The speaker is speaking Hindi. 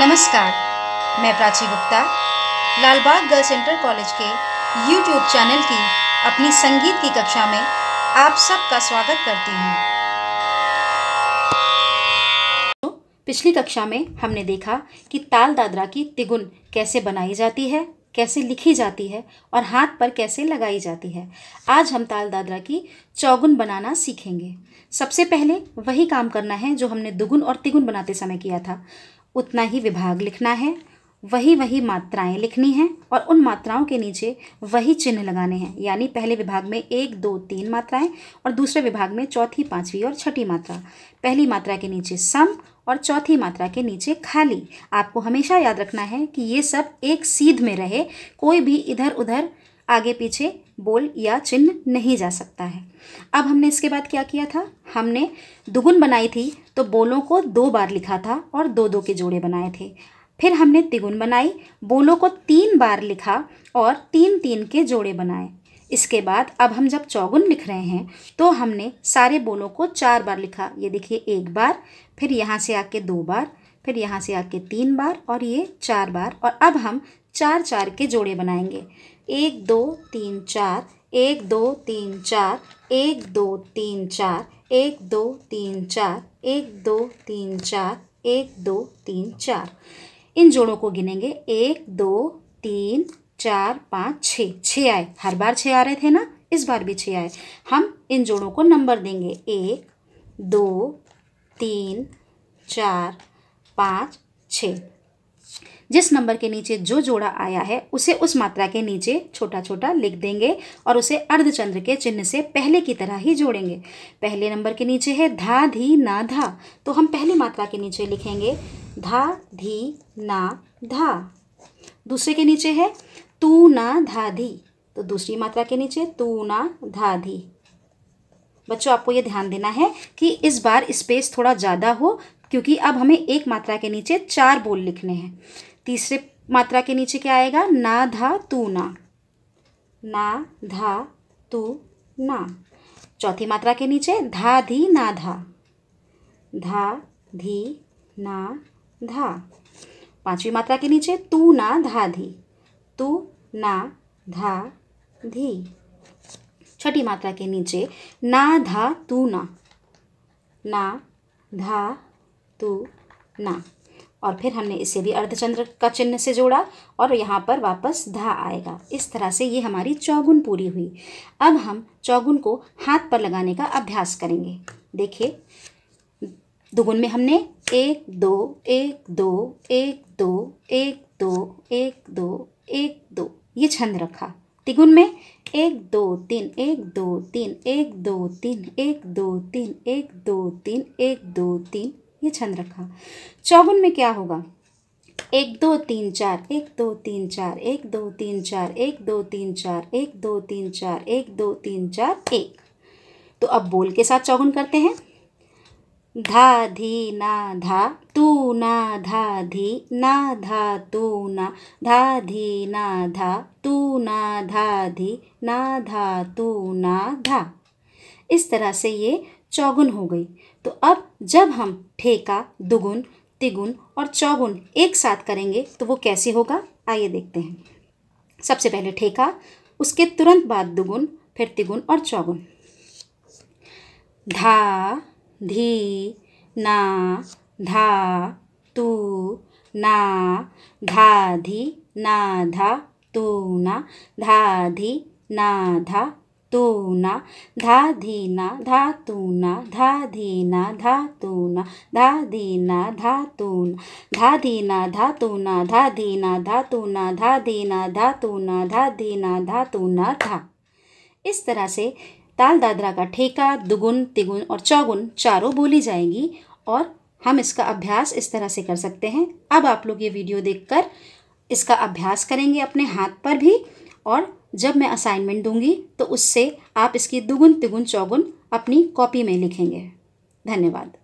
नमस्कार मैं Prachi Gupta Lalbagh girls inter college के यूट्यूब चैनल की अपनी संगीत की कक्षा में आप सबका स्वागत करती हूँ पिछली कक्षा में हमने देखा कि ताल दादरा की तिगुन कैसे बनाई जाती है कैसे लिखी जाती है और हाथ पर कैसे लगाई जाती है आज हम ताल दादरा की चौगुन बनाना सीखेंगे सबसे पहले वही काम करना है जो हमने दुगुन और तिगुन बनाते समय किया था उतना ही विभाग लिखना है वही वही मात्राएं लिखनी हैं और उन मात्राओं के नीचे वही चिन्ह लगाने हैं यानी पहले विभाग में एक दो तीन मात्राएं और दूसरे विभाग में चौथी पांचवी और छठी मात्रा पहली मात्रा के नीचे सम और चौथी मात्रा के नीचे खाली आपको हमेशा याद रखना है कि ये सब एक सीध में रहे कोई भी इधर उधर आगे पीछे बोल या चिन्ह नहीं जा सकता है अब हमने इसके बाद क्या किया था हमने दुगुन बनाई थी तो बोलों को दो बार लिखा था और दो दो के जोड़े बनाए थे फिर हमने तिगुन बनाई बोलों को तीन बार लिखा और तीन तीन के जोड़े बनाए इसके बाद अब हम जब चौगुन लिख रहे हैं तो हमने सारे बोलों को चार बार लिखा ये देखिए एक बार फिर यहाँ से आके दो बार फिर यहाँ से आके तीन बार और ये चार बार और अब हम चार चार के जोड़े बनाएंगे एक दो तीन चार एक दो तीन चार एक दो तीन चार एक दो तीन चार एक दो तीन चार एक दो तीन चार इन जोड़ों को गिनेंगे एक दो तीन चार पाँच छः छः आए हर बार छः आ रहे थे ना इस बार भी छः आए हम इन जोड़ों को नंबर देंगे एक दो तीन चार पाँच छ जिस नंबर के नीचे जो जोड़ा आया है उसे उस मात्रा के नीचे छोटा छोटा लिख देंगे और उसे अर्धचंद्र के चिन्ह से पहले की तरह ही जोड़ेंगे पहले नंबर के नीचे है धा धी ना धा तो हम पहली मात्रा के नीचे लिखेंगे धा धी ना धा दूसरे के नीचे है तू ना धा धी तो दूसरी मात्रा के नीचे तू ना धा धी बच्चों आपको ये ध्यान देना है कि इस बार स्पेस थोड़ा ज़्यादा हो क्योंकि अब हमें एक मात्रा के नीचे चार बोल लिखने हैं तीसरे मात्रा के नीचे क्या आएगा ना धा तू ना ना धा तू ना चौथी मात्रा के नीचे धा धी ना धा धा धी ना धा पांचवी मात्रा के नीचे तू ना धा धी तू ना धा धी छठी मात्रा के नीचे ना धा तू ना ना धा तू ना और फिर हमने इसे भी अर्धचंद्र का चिन्ह से जोड़ा और यहाँ पर वापस धा आएगा इस तरह से ये हमारी चौगुन पूरी हुई अब हम चौगुन को हाथ पर लगाने का अभ्यास करेंगे देखिए दुगुन में हमने एक दो एक दो एक दो एक दो एक दो एक दो ये छंद रखा तिगुन में एक दो तीन एक दो तीन एक दो तीन एक दो तीन एक दो तीन एक दो तीन ये छंद रखा चौवन में क्या होगा एक दो तीन चार एक दो तीन चार एक दो तीन चार एक दो तीन चार एक दो तीन चार एक दो तीन चार एक तो अब बोल के साथ चौगुन करते हैं धा धी ना धा तू ना धा धी ना धा तू ना धा धी ना धा तू ना धा धी ना धा तू ना धा इस तरह से ये चौगुन हो गई तो अब जब हम ठेका दुगुन तिगुन और चौगुन एक साथ करेंगे तो वो कैसे होगा आइए देखते हैं सबसे पहले ठेका उसके तुरंत बाद दुगुन फिर तिगुन और चौगुन धा धी ना धा तू ना धा धी ना धा तू ना धा धी ना धा तूना धा धीना धा तूना धा धीना धा तूना धा धीना धा तूना धा धीना धा तूना धा धीना धा तूना धा धीना धा तूना धा धीना धा तूना धा इस तरह से ताल दादरा का ठेका दुगुन तिगुन और चौगुन चारों बोली जाएंगी और हम इसका अभ्यास इस तरह से कर सकते हैं अब आप लोग ये वीडियो देखकर इसका अभ्यास करेंगे अपने हाथ पर भी और जब मैं असाइनमेंट दूंगी तो उससे आप इसकी दुगुन तिगुन चौगुन अपनी कॉपी में लिखेंगे धन्यवाद